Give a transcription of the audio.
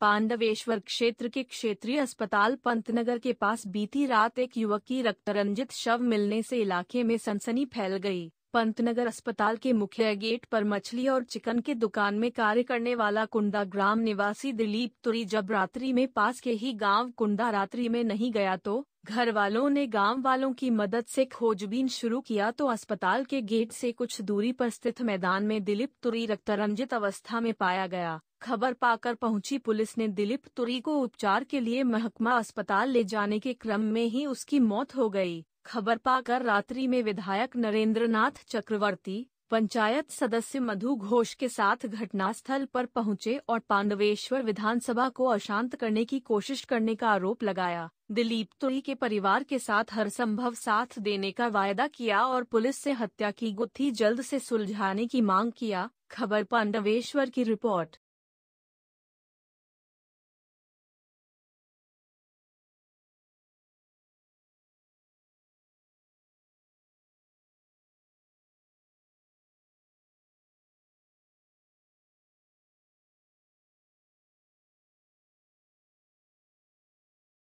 पांडवेश्वर क्षेत्र के क्षेत्रीय अस्पताल पंतनगर के पास बीती रात एक युवक की रक्तरंजित शव मिलने से इलाके में सनसनी फैल गई पंतनगर अस्पताल के मुख्य गेट पर मछली और चिकन के दुकान में कार्य करने वाला कुंडा ग्राम निवासी दिलीप तुरी जब रात्रि में पास के ही गांव कुंडा रात्रि में नहीं गया तो घर वालों ने गांव वालों की मदद से खोजबीन शुरू किया तो अस्पताल के गेट से कुछ दूरी पर स्थित मैदान में दिलीप तुरी रक्तरंजित अवस्था में पाया गया खबर पाकर पहुंची पुलिस ने दिलीप तुरी को उपचार के लिए महकमा अस्पताल ले जाने के क्रम में ही उसकी मौत हो गई खबर पाकर रात्रि में विधायक नाथ चक्रवर्ती पंचायत सदस्य मधु घोष के साथ घटनास्थल पर पहुंचे और पांडवेश्वर विधानसभा को अशांत करने की कोशिश करने का आरोप लगाया दिलीप तुई तो के परिवार के साथ हर संभव साथ देने का वायदा किया और पुलिस से हत्या की गुत्थी जल्द से सुलझाने की मांग किया खबर पांडवेश्वर की रिपोर्ट